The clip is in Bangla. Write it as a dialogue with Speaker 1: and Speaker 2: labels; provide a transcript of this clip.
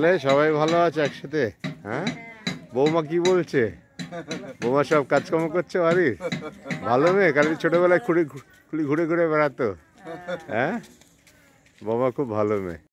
Speaker 1: তাহলে সবাই ভালো আছে একসাথে হ্যাঁ বৌমা কি বলছে বৌমা সব কাজকর্ম করছে বাড়ির ভালো মেয়ে কারণ ছোটোবেলায় খুঁড়ে খুলি ঘুরে ঘুরে বেড়াতো হ্যাঁ বৌমা খুব ভালো মেয়ে